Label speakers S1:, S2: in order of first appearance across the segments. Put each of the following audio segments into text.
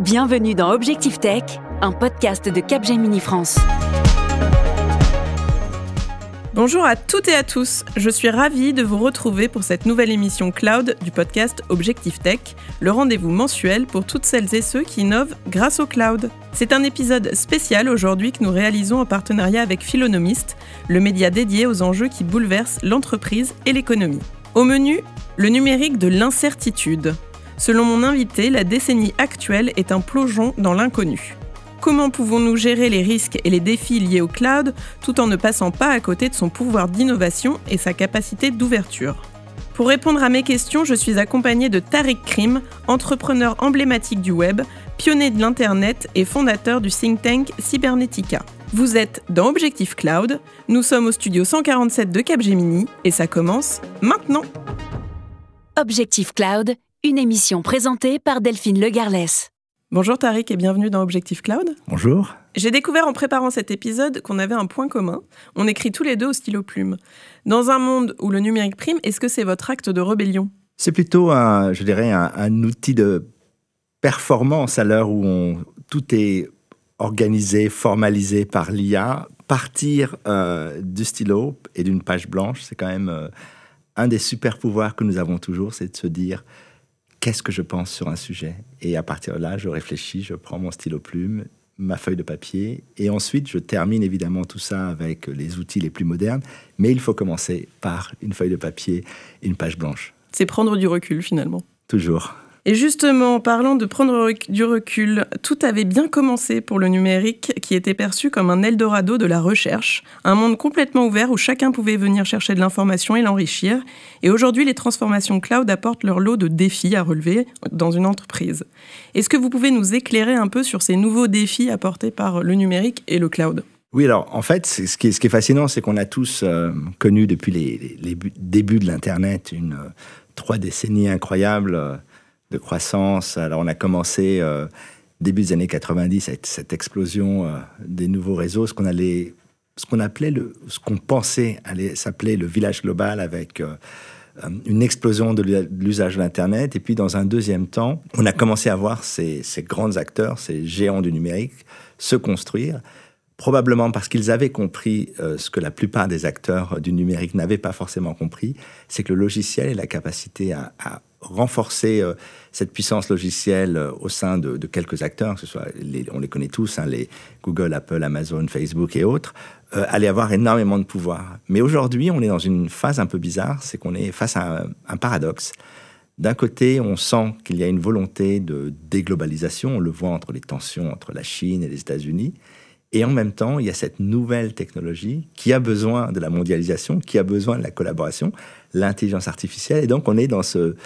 S1: Bienvenue dans Objectif Tech, un podcast de Capgemini France. Bonjour à toutes et à tous, je suis ravie de vous retrouver pour cette nouvelle émission cloud du podcast Objectif Tech, le rendez-vous mensuel pour toutes celles et ceux qui innovent grâce au cloud. C'est un épisode spécial aujourd'hui que nous réalisons en partenariat avec Philonomiste, le média dédié aux enjeux qui bouleversent l'entreprise et l'économie. Au menu, le numérique de l'incertitude. Selon mon invité, la décennie actuelle est un plongeon dans l'inconnu. Comment pouvons-nous gérer les risques et les défis liés au cloud tout en ne passant pas à côté de son pouvoir d'innovation et sa capacité d'ouverture Pour répondre à mes questions, je suis accompagnée de Tariq Krim, entrepreneur emblématique du web, pionnier de l'Internet et fondateur du think tank Cybernetica. Vous êtes dans Objectif Cloud, nous sommes au studio 147 de Capgemini et ça commence maintenant. Objectif Cloud, une émission présentée par Delphine Le Bonjour Tariq et bienvenue dans Objectif Cloud. Bonjour. J'ai découvert en préparant cet épisode qu'on avait un point commun. On écrit tous les deux au stylo plume. Dans un monde où le numérique prime, est-ce que c'est votre acte de rébellion
S2: C'est plutôt un, je dirais, un, outil de performance à l'heure où tout est organisé, formalisé par l'IA. Partir euh, du stylo et d'une page blanche, c'est quand même euh, un des super pouvoirs que nous avons toujours, c'est de se dire qu'est-ce que je pense sur un sujet Et à partir de là, je réfléchis, je prends mon stylo plume, ma feuille de papier, et ensuite je termine évidemment tout ça avec les outils les plus modernes, mais il faut commencer par une feuille de papier une page blanche.
S1: C'est prendre du recul finalement. Toujours. Et justement, en parlant de prendre du recul, tout avait bien commencé pour le numérique qui était perçu comme un Eldorado de la recherche, un monde complètement ouvert où chacun pouvait venir chercher de l'information et l'enrichir. Et aujourd'hui, les transformations cloud apportent leur lot de défis à relever dans une entreprise. Est-ce que vous pouvez nous éclairer un peu sur ces nouveaux défis apportés par le numérique et le cloud
S2: oui, alors en fait, ce qui, est, ce qui est fascinant, c'est qu'on a tous euh, connu depuis les, débuts de l'Internet une euh, trois décennies incroyables euh, de croissance. Alors on a commencé euh, début des années 90 avec cette explosion euh, des nouveaux réseaux, ce qu'on appelait le, ce qu'on pensait allait s'appeler le village global avec euh, une explosion de l'usage de l'Internet. Et puis, dans un deuxième temps, on a commencé à voir ces, ces grands acteurs, ces géants du numérique, se construire, probablement parce qu'ils avaient compris ce que la plupart des acteurs du numérique n'avaient pas forcément compris, c'est que le logiciel et la capacité à renforcer euh, cette puissance logicielle euh, au sein de, quelques acteurs, que ce soit, on les connaît tous, hein, les Google, Apple, Amazon, Facebook et autres, euh, allait avoir énormément de pouvoir. Mais aujourd'hui, on est dans une phase un peu bizarre, c'est qu'on est face à un paradoxe. D'un côté, on sent qu'il y a une volonté de déglobalisation, on le voit entre les tensions entre la Chine et les États-Unis, et en même temps, il y a cette nouvelle technologie qui a besoin de la mondialisation, qui a besoin de la collaboration, l'intelligence artificielle. Et donc, on est dans ce,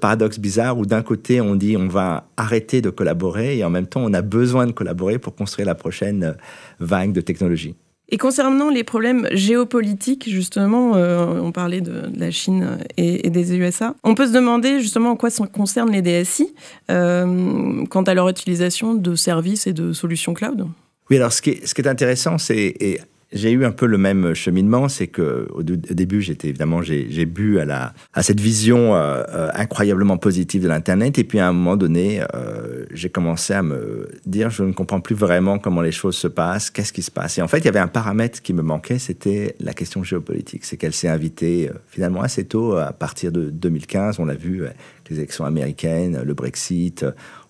S2: paradoxe bizarre où d'un côté, on dit on va arrêter de collaborer et en même temps, on a besoin de collaborer pour construire la prochaine euh, vague de technologie.
S1: Et concernant les problèmes géopolitiques, justement, euh, on parlait de, la Chine et, des USA, on peut se demander justement en quoi ça concerne les DSI euh, quant à leur utilisation de services et de solutions cloud.
S2: Oui, alors ce qui est, intéressant, c'est j'ai eu un peu le même cheminement, c'est que au, début, j'étais évidemment, j'ai bu à la à cette vision euh, euh, incroyablement positive de l'internet, et puis à un moment donné, euh, j'ai commencé à me dire, je ne comprends plus vraiment comment les choses se passent, qu'est-ce qui se passe. Et en fait, il y avait un paramètre qui me manquait, c'était la question géopolitique. C'est qu'elle s'est invitée finalement assez tôt, à partir de 2015, on l'a vu, les élections américaines, le Brexit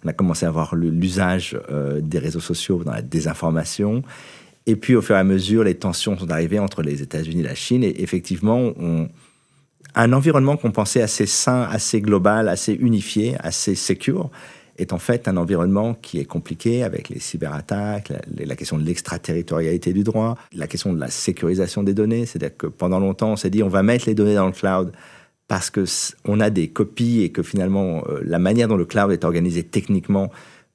S2: on a commencé à voir l'usage euh, des réseaux sociaux dans la désinformation. Et puis, au fur et à mesure, les tensions sont arrivées entre les États-Unis et la Chine. Et effectivement, on, un environnement qu'on pensait assez sain, assez global, assez unifié, assez secure, est en fait un environnement qui est compliqué avec les cyberattaques, la, la question de l'extraterritorialité du droit, la question de la sécurisation des données. C'est-à-dire que pendant longtemps, on s'est dit on va mettre les données dans le cloud parce que on a des copies et que finalement euh, la manière dont le cloud est organisé techniquement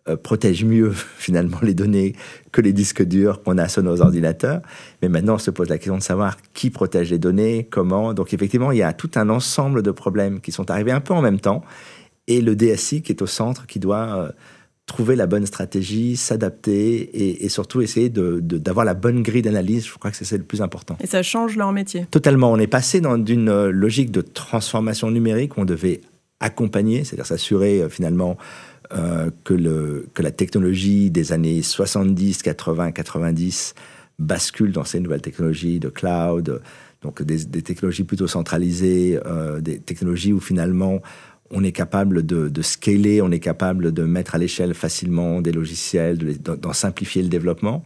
S2: euh, protège mieux finalement les données que les disques durs qu'on a sur nos ordinateurs. Mais maintenant, on se pose la question de savoir qui protège les données, comment. Donc effectivement, il y a tout un ensemble de problèmes qui sont arrivés un peu en même temps. Et le DSI qui est au centre, qui doit euh, trouver la bonne stratégie, s'adapter et, surtout essayer d'avoir de, d'avoir la bonne grille d'analyse. Je crois que c'est le plus important. Et
S1: ça change leur métier
S2: Totalement. On est passé dans d'une euh, logique de transformation numérique où on devait accompagner, c'est-à-dire s'assurer euh, finalement euh, que, le, que la technologie des années 70, 80, 90 bascule dans ces nouvelles technologies de cloud, donc des, technologies plutôt centralisées, des technologies où finalement on est capable de, scaler, on est capable de mettre à l'échelle facilement des logiciels, d'en simplifier le développement,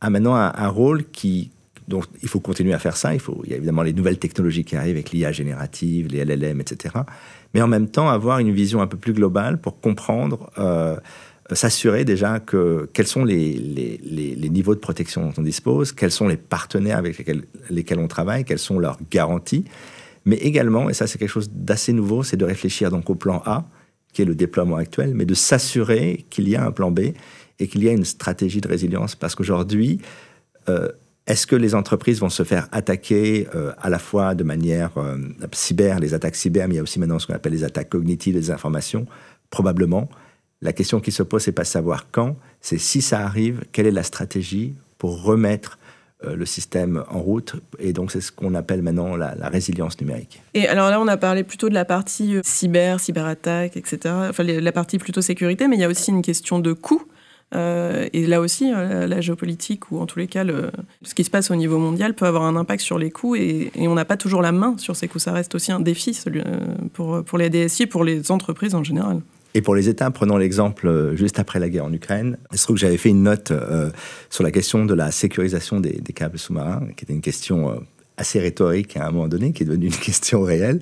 S2: a ah, maintenant un, rôle qui... Donc, il faut continuer à faire ça. Il, faut, y a évidemment les nouvelles technologies qui arrivent avec l'IA générative, les LLM, etc. Mais en même temps, avoir une vision un peu plus globale pour comprendre, euh, s'assurer déjà que quels sont les, niveaux de protection dont on dispose, quels sont les partenaires avec lesquels on travaille, quelles sont leurs garanties mais également, et ça c'est quelque chose d'assez nouveau, c'est de réfléchir donc au plan A, qui est le déploiement actuel, mais de s'assurer qu'il y a un plan B et qu'il y a une stratégie de résilience. Parce qu'aujourd'hui, euh, est-ce que les entreprises vont se faire attaquer euh, à la fois de manière euh, cyber, les attaques cyber, mais il y a aussi maintenant ce qu'on appelle les attaques cognitives des informations Probablement. La question qui se pose, c'est pas savoir quand, c'est si ça arrive, quelle est la stratégie pour remettre euh, le système en route. Et donc, c'est ce qu'on appelle maintenant la, résilience numérique.
S1: Et alors là, on a parlé plutôt de la partie euh, cyber, cyberattaque, etc. Enfin, la partie plutôt sécurité, mais il y a aussi une question de coût. Euh, et là aussi, la géopolitique, ou en tous les cas, ce qui se passe au niveau mondial peut avoir un impact sur les coûts et, on n'a pas toujours la main sur ces coûts. Ça reste aussi un défi pour, pour les DSI, pour les entreprises en général.
S2: Et pour les États, prenons l'exemple euh, juste après la guerre en Ukraine. Il se trouve que j'avais fait une note euh, sur la question de la sécurisation des, câbles sous-marins, qui était une question euh, assez rhétorique à un moment donné, qui est devenue une question réelle,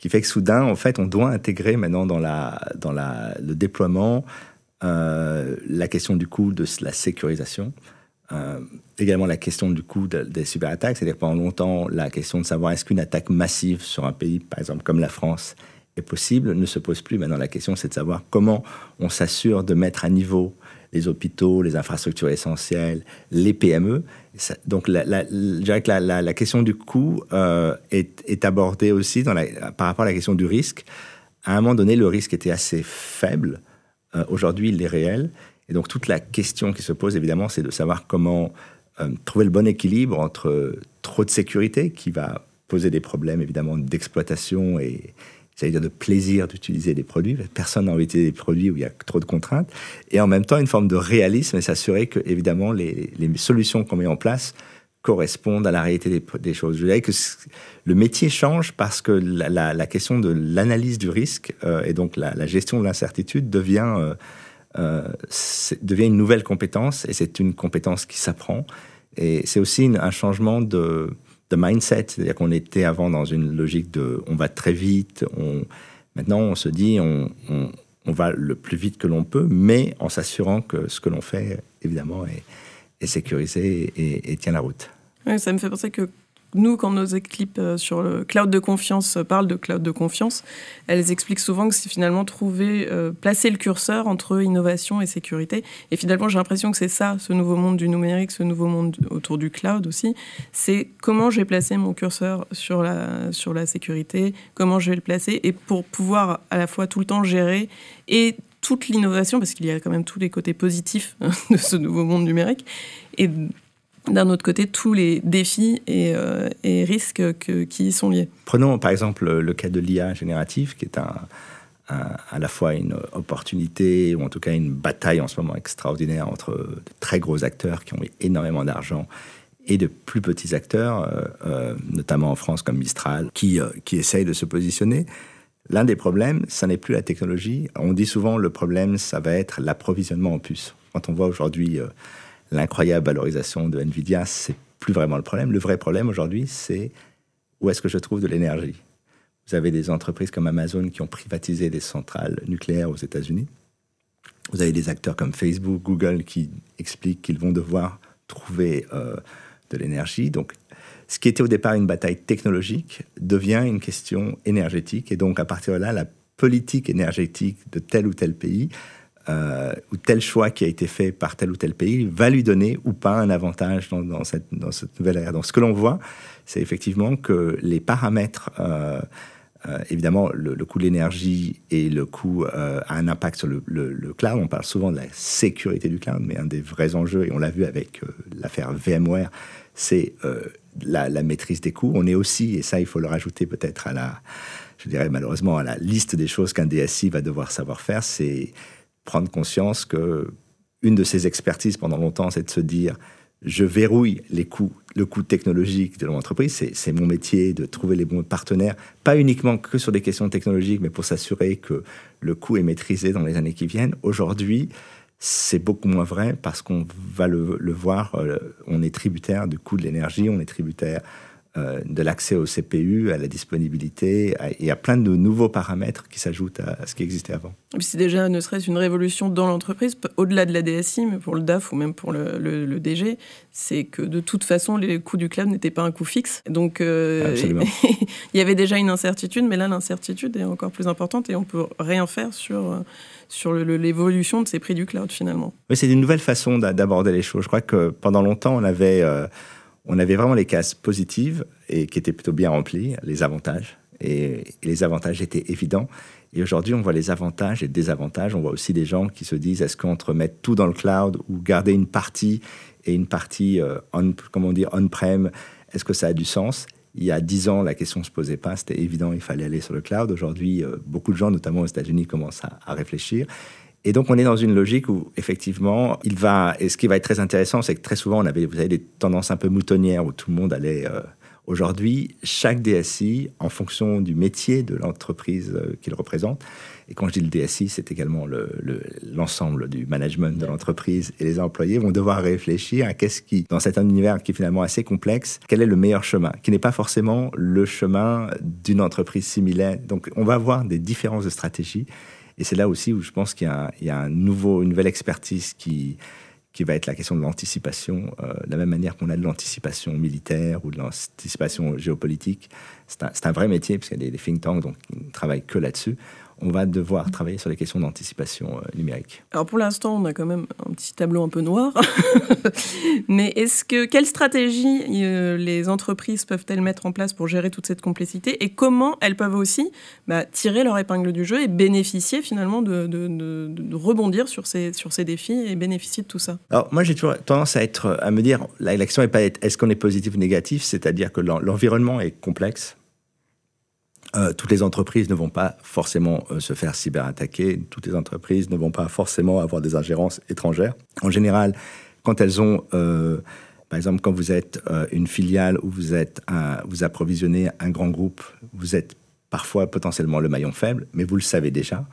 S2: qui fait que soudain, en fait, on doit intégrer maintenant dans, la, dans le déploiement la question du coût de la sécurisation. également la question du coût des des cyberattaques, c'est-à-dire pendant longtemps la question de savoir est-ce qu'une attaque massive sur un pays, par exemple comme la France, est possible ne se pose plus. Maintenant, la question, c'est de savoir comment on s'assure de mettre à niveau les hôpitaux, les infrastructures essentielles, les PME. donc, la, je dirais que la, question du coût euh, est, abordée aussi dans par rapport à la question du risque. À un moment donné, le risque était assez faible. Euh, aujourd'hui, il est réel. Et donc, toute la question qui se pose, évidemment, c'est de savoir comment euh, trouver le bon équilibre entre trop de sécurité, qui va poser des problèmes, évidemment, d'exploitation et, c'est-à-dire de plaisir d'utiliser des produits. Personne n'a envie d'utiliser des produits où il y a trop de contraintes. Et en même temps, une forme de réalisme et s'assurer que, évidemment, les, les solutions qu'on met en place correspondent à la réalité des, choses. Je dirais que le métier change parce que la, question de l'analyse du risque euh, et donc la, gestion de l'incertitude devient, euh, euh, devient une nouvelle compétence et c'est une compétence qui s'apprend. Et c'est aussi un changement de, de mindset. C'est-à-dire qu'on était avant dans une logique de on va très vite, on, maintenant on se dit on, va le plus vite que l'on peut, mais en s'assurant que ce que l'on fait, évidemment, est, est sécurisé et, tient la route.
S1: ça me fait penser que nous, quand nos équipes euh, sur le cloud de confiance euh, parlent de cloud de confiance, elles expliquent souvent que c'est finalement trouver, euh, placer le curseur entre innovation et sécurité. Et finalement, j'ai l'impression que c'est ça, ce nouveau monde du numérique, ce nouveau monde autour du cloud aussi. C'est comment je vais placer mon curseur sur la, sur la sécurité, comment je vais le placer, et pour pouvoir à la fois tout le temps gérer et toute l'innovation, parce qu'il y a quand même tous les côtés positifs de ce nouveau monde numérique. Et d'un autre côté tous les défis et,
S2: euh, risques qui y sont liés. Prenons par exemple le cas de l'IA générative, qui est à la fois une opportunité, ou en tout cas une bataille en ce moment extraordinaire entre de très gros acteurs qui ont énormément d'argent et de plus petits acteurs, euh, euh, notamment en France comme Mistral, qui, essayent de se positionner. L'un des problèmes, ce n'est plus la technologie. On dit souvent le problème, ça va être l'approvisionnement en puces. Quand on voit aujourd'hui l'incroyable valorisation de Nvidia, c'est plus vraiment le problème. Le vrai problème aujourd'hui, c'est où est-ce que je trouve de l'énergie Vous avez des entreprises comme Amazon qui ont privatisé des centrales nucléaires aux États-Unis. Vous avez des acteurs comme Facebook, Google qui expliquent qu'ils vont devoir trouver euh, de l'énergie. Donc, ce qui était au départ une bataille technologique devient une question énergétique. Et donc, à partir de là, la politique énergétique de tel ou tel pays euh, ou tel choix qui a été fait par tel ou tel pays va lui donner ou pas un avantage dans, cette, dans nouvelle ère. Donc ce que l'on voit, c'est effectivement que les paramètres, euh, euh, évidemment, le, coût de l'énergie et le coût a un impact sur le, cloud. On parle souvent de la sécurité du cloud, mais un des vrais enjeux, et on l'a vu avec l'affaire VMware, c'est la, la maîtrise des coûts. On est aussi, et ça il faut le rajouter peut-être à la, je dirais malheureusement à la liste des choses qu'un DSI va devoir savoir faire, c'est prendre conscience que une de ses expertises pendant longtemps, c'est de se dire je verrouille les coûts, le coût technologique de l'entreprise. C'est mon métier de trouver les bons partenaires, pas uniquement que sur des questions technologiques, mais pour s'assurer que le coût est maîtrisé dans les années qui viennent. Aujourd'hui, c'est beaucoup moins vrai parce qu'on va le, voir, euh, on est tributaire du coût de l'énergie, on est tributaire euh, de l'accès au CPU, à la disponibilité et à plein de nouveaux paramètres qui s'ajoutent à, ce qui existait avant.
S1: C'est déjà ne serait-ce une révolution dans l'entreprise, au-delà de la DSI, mais pour le DAF ou même pour le, DG, c'est que de toute façon, les coûts du cloud n'étaient pas un coût fixe. Donc, euh, il y avait déjà une incertitude, mais là, l'incertitude est encore plus importante et on ne peut rien faire sur, sur l'évolution de ces prix du cloud finalement.
S2: c'est une nouvelle façon d'aborder les choses. Je crois que pendant longtemps, on avait... Euh, on avait vraiment les cases positives et qui étaient plutôt bien remplies, les avantages. Et, les avantages étaient évidents. Et aujourd'hui, on voit les avantages et les désavantages. On voit aussi des gens qui se disent est-ce qu'entre mettre tout dans le cloud ou garder une partie et une partie, euh, on, comment dire, on-prem, est-ce que ça a du sens il y a dix ans, la question ne se posait pas. C'était évident, il fallait aller sur le cloud. Aujourd'hui, euh, beaucoup de gens, notamment aux États-Unis, commencent à réfléchir. Et donc, on est dans une logique où, effectivement, il va. Et ce qui va être très intéressant, c'est que très souvent, on avait, vous avez des tendances un peu moutonnières où tout le monde allait. Euh, aujourd'hui, chaque DSI, en fonction du métier de l'entreprise euh, qu'il représente, et quand je dis le DSI, c'est également l'ensemble du management de l'entreprise et les employés vont devoir réfléchir à qu'est-ce qui, dans cet univers qui est finalement assez complexe, quel est le meilleur chemin, qui n'est pas forcément le chemin d'une entreprise similaire. Donc, on va voir des différences de stratégie et c'est là aussi où je pense qu'il y a, une nouvelle expertise qui, va être la question de l'anticipation. Euh, de la même manière qu'on a de l'anticipation militaire ou de l'anticipation géopolitique, c'est un, vrai métier, puisqu'il y a des, think tanks donc, qui ne travaillent que là-dessus on va devoir travailler sur les questions d'anticipation euh, numérique. Alors pour l'instant, on a quand même un petit tableau un peu noir.
S1: Mais est-ce que quelle stratégie euh, les entreprises peuvent-elles mettre en place pour gérer toute cette complexité et comment elles peuvent aussi bah, tirer leur épingle du jeu et bénéficier finalement de, rebondir sur ces, défis et bénéficier de tout ça
S2: Alors moi j'ai toujours tendance à, à me dire, l'action n'est pas est-ce qu'on est positif ou négatif, c'est-à-dire que l'environnement est complexe euh, toutes les entreprises ne vont pas forcément euh, se faire cyberattaquer, toutes les entreprises ne vont pas forcément avoir des ingérences étrangères. En général, quand elles ont, euh, par exemple, quand vous êtes une filiale ou vous, êtes vous approvisionnez un grand groupe, vous êtes parfois potentiellement le maillon faible, mais vous le savez déjà.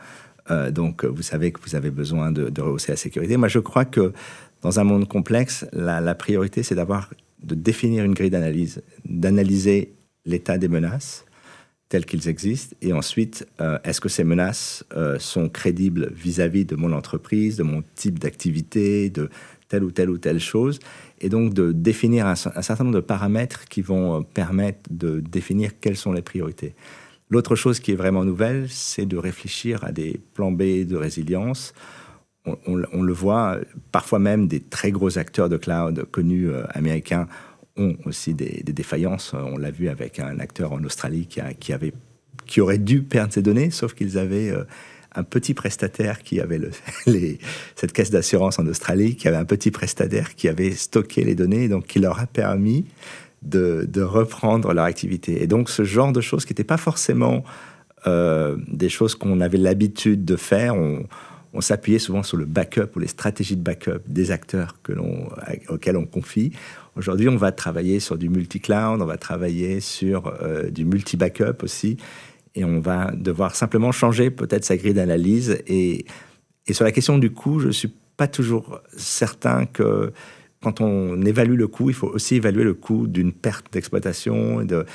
S2: donc, vous savez que vous avez besoin de, rehausser la sécurité. Moi, je crois que dans un monde complexe, la, la priorité, c'est d'avoir, de définir une grille d'analyse, d'analyser l'état des menaces, tels qu'ils existent Et ensuite, euh, est-ce que ces menaces euh, sont crédibles vis-à-vis de mon entreprise, de mon type d'activité, de telle ou telle ou telle chose Et donc de définir un, certain nombre de paramètres qui vont euh, permettre de définir quelles sont les priorités. L'autre chose qui est vraiment nouvelle, c'est de réfléchir à des plans B de résilience. On, le voit, parfois même des très gros acteurs de cloud connus américains ont aussi des, défaillances. On l'a vu avec un acteur en Australie qui, avait, qui aurait dû perdre ses données, sauf qu'ils avaient euh, un petit prestataire qui avait les, cette caisse d'assurance en Australie, qui avait un petit prestataire qui avait stocké les données, donc qui leur a permis de, reprendre leur activité. Et donc ce genre de choses qui n'étaient pas forcément euh, des choses qu'on avait l'habitude de faire, on, s'appuyait souvent sur le backup ou les stratégies de backup des acteurs que auxquels on confie. Aujourd'hui, on va travailler sur du multi-cloud, on va travailler sur euh, du multi-backup aussi, et on va devoir simplement changer peut-être sa grille d'analyse. Et, sur la question du coût, je ne suis pas toujours certain que quand on évalue le coût, il faut aussi évaluer le coût d'une perte d'exploitation, de,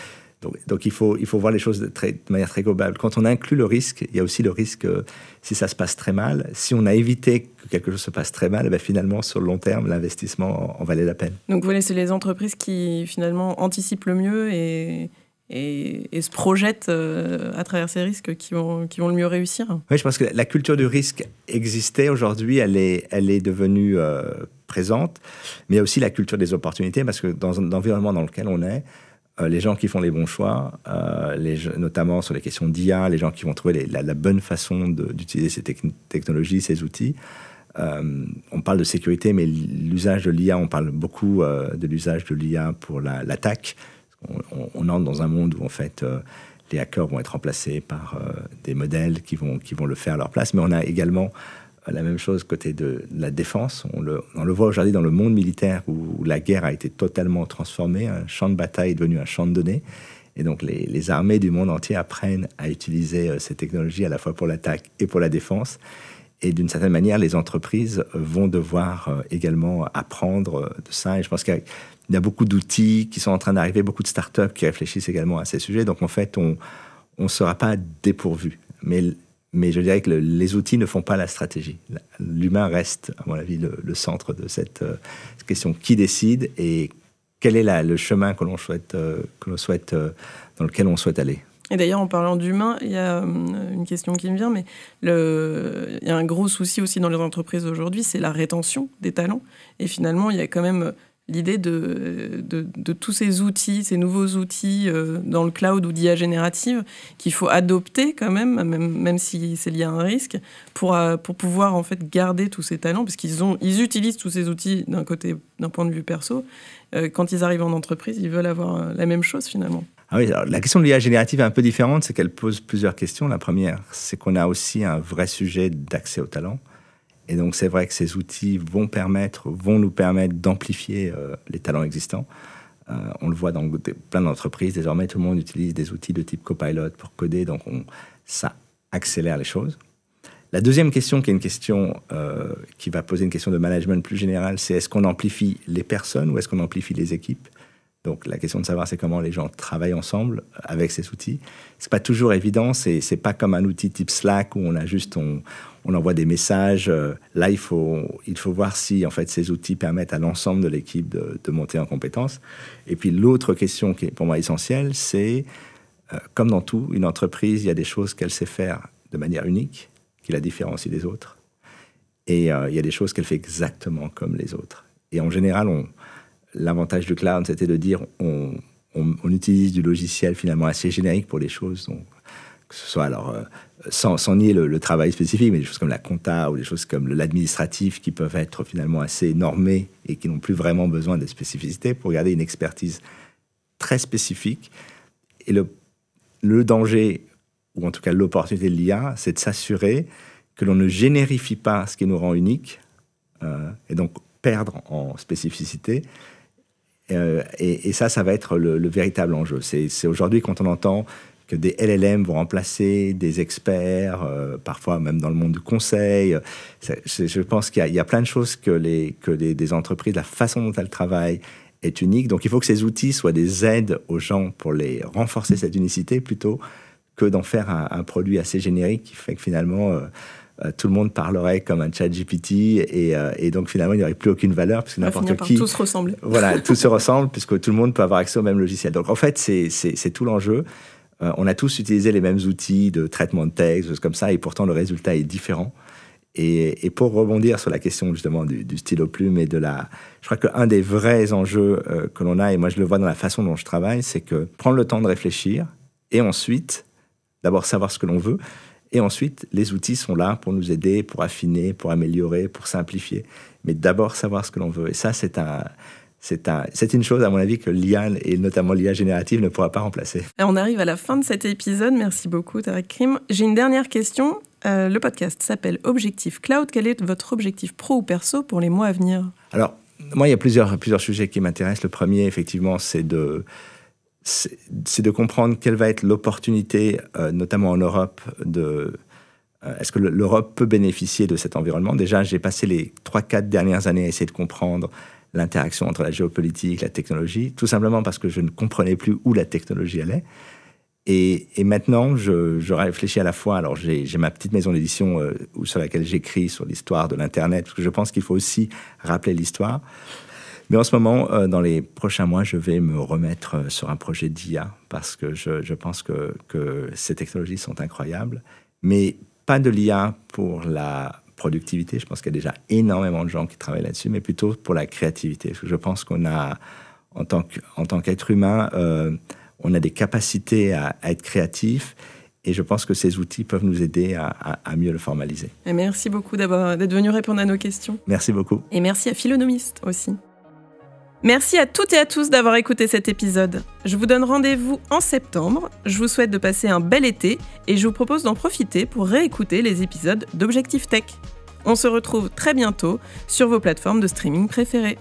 S2: donc, il, faut, il faut voir les choses de, manière très globale. Quand on inclut le risque, il y a aussi le risque euh, si ça se passe très mal. Si on a évité que quelque chose se passe très mal, eh ben, finalement, sur le long terme, l'investissement en, valait la peine.
S1: Donc vous c'est les entreprises qui finalement anticipent le mieux et, et, se projettent euh, à travers ces risques qui vont, qui vont le mieux réussir.
S2: Oui, je pense que la culture du risque existait aujourd'hui, elle est, elle est devenue... Euh, présente, mais il y a aussi la culture des opportunités, parce que dans l'environnement dans lequel on est, euh, les gens qui font les bons choix, euh, les, notamment sur les questions d'IA, les gens qui vont trouver la, bonne façon d'utiliser ces technologies, ces outils. Euh, on parle de sécurité, mais l'usage de l'IA, on parle beaucoup de l'usage de l'IA pour l'attaque. on, entre dans un monde où, en fait, les hackers vont être remplacés par des modèles qui vont, qui vont le faire à leur place. Mais on a également la même chose côté de, la défense. On le, voit aujourd'hui dans le monde militaire où, la guerre a été totalement transformée. Un champ de bataille est devenu un champ de données. Et donc les, armées du monde entier apprennent à utiliser euh, ces technologies à la fois pour l'attaque et pour la défense. Et d'une certaine manière, les entreprises vont devoir euh, également apprendre euh, de ça. Et je pense qu'il y a beaucoup d'outils qui sont en train d'arriver, beaucoup de startups qui réfléchissent également à ces sujets. Donc en fait, on ne sera pas dépourvu. Mais mais je dirais que les outils ne font pas la stratégie. L'humain reste, à mon avis, le, centre de cette, euh, question. Qui décide et quel est le chemin que l'on souhaite, euh, que l'on souhaite euh, dans lequel on souhaite aller
S1: et d'ailleurs, en parlant d'humain, il y a une question qui me vient, mais le... il y a un gros souci aussi dans les entreprises aujourd'hui, c'est la rétention des talents. Et finalement, il y a quand même l'idée de, de, tous ces outils, ces nouveaux outils euh, dans le cloud ou d'IA générative qu'il faut adopter quand même, même, même si c'est lié à un risque, pour, euh, pour pouvoir en fait garder tous ces talents, parce qu'ils ont, ils utilisent tous ces outils d'un côté, d'un point de vue perso. Euh, quand ils arrivent en entreprise, ils veulent avoir la même
S2: chose finalement. Ah la question de l'IA générative est un peu différente, c'est qu'elle pose plusieurs questions. La première, c'est qu'on a aussi un vrai sujet d'accès aux talents. Et donc c'est vrai que ces outils vont vont nous permettre d'amplifier euh, les talents existants. Euh, on le voit dans plein d'entreprises désormais, tout le monde utilise des outils de type copilot pour coder, donc ça accélère les choses. La deuxième question, qui est une question euh, qui va poser une question de management plus générale, c'est est-ce qu'on amplifie les personnes ou est-ce qu'on amplifie les équipes donc la question de savoir, c'est comment les gens travaillent ensemble euh, avec ces outils. C'est pas toujours évident. C'est c'est pas comme un outil type Slack où on a juste on, envoie des messages. Euh, là, il faut il faut voir si en fait ces outils permettent à l'ensemble de l'équipe de, monter en compétence. Et puis l'autre question qui est pour moi essentielle, c'est euh, comme dans tout, une entreprise, il y a des choses qu'elle sait faire de manière unique, qui la différencie des autres, et il y a des choses qu'elle fait exactement comme les autres. Et en général, on l'avantage du cloud, c'était de dire on, utilise du logiciel finalement assez générique pour les choses. que ce soit alors, euh, sans, nier le, travail spécifique, mais des choses comme la compta ou des choses comme l'administratif qui peuvent être finalement assez normées et qui n'ont plus vraiment besoin de spécificité pour garder une expertise très spécifique. Et le, danger, ou en tout cas l'opportunité de l'IA, c'est de s'assurer que l'on ne générifie pas ce qui nous rend unique euh, et donc perdre en spécificité, euh, et, ça, ça va être le, véritable enjeu. C'est aujourd'hui quand on entend que des LLM vont remplacer des experts, euh, parfois même dans le monde du conseil. Euh, je pense qu'il y, a plein de choses que les, que des entreprises, la façon dont elles travaillent est unique. Donc il faut que ces outils soient des aides aux gens pour les renforcer cette unicité plutôt que d'en faire un, produit assez générique qui fait que finalement... Euh, tout le monde parlerait comme un chat GPT euh, et, donc finalement il n'y aurait plus aucune valeur puisque n'importe qui. Tout se ressemble. Voilà, tout se ressemble puisque tout le monde peut avoir accès au même logiciel. Donc en fait, c'est tout l'enjeu. Euh, on a tous utilisé les mêmes outils de traitement de texte, comme ça, et pourtant le résultat est différent. Et, pour rebondir sur la question justement du, du, stylo plume et de la, je crois qu'un des vrais enjeux que l'on a, et moi je le vois dans la façon dont je travaille, c'est que prendre le temps de réfléchir et ensuite d'abord savoir ce que l'on veut, et ensuite, les outils sont là pour nous aider, pour affiner, pour améliorer, pour simplifier. Mais d'abord, savoir ce que l'on veut. Et ça, c'est un, c'est une chose, à mon avis, que l'IA, et notamment l'IA générative, ne pourra pas remplacer.
S1: on arrive à la fin de cet épisode. Merci beaucoup, Tarek Krim. J'ai une dernière question. Euh, le podcast s'appelle Objectif Cloud. Quel est votre objectif pro ou perso pour les mois à venir
S2: Alors, moi, il y a plusieurs, plusieurs sujets qui m'intéressent. Le premier, effectivement, c'est de c'est de comprendre quelle va être l'opportunité, euh, notamment en Europe, de... Euh, est-ce que l'Europe peut bénéficier de cet environnement Déjà, j'ai passé les 3-4 dernières années à essayer de comprendre l'interaction entre la géopolitique, la technologie, tout simplement parce que je ne comprenais plus où la technologie allait. Et, maintenant, je, réfléchis à la fois. Alors, j'ai ma petite maison d'édition euh, où sur laquelle j'écris sur l'histoire de l'Internet, parce que je pense qu'il faut aussi rappeler l'histoire. Mais en ce moment, euh, dans les prochains mois, je vais me remettre euh, sur un projet d'IA parce que je, pense que, ces technologies sont incroyables, mais pas de l'IA pour la productivité. Je pense qu'il y a déjà énormément de gens qui travaillent là-dessus, mais plutôt pour la créativité. je pense qu'on a, en tant qu'être humain, euh, on a des capacités à, être créatif. Et je pense que ces outils peuvent nous aider à, mieux le formaliser.
S1: merci beaucoup d'être venu répondre à nos questions. Merci beaucoup. Et merci à Philonomiste aussi. Merci à toutes et à tous d'avoir écouté cet épisode. Je vous donne rendez-vous en septembre. Je vous souhaite de passer un bel été et je vous propose d'en profiter pour réécouter les épisodes d'Objectif Tech. On se retrouve très bientôt sur vos plateformes de streaming préférées.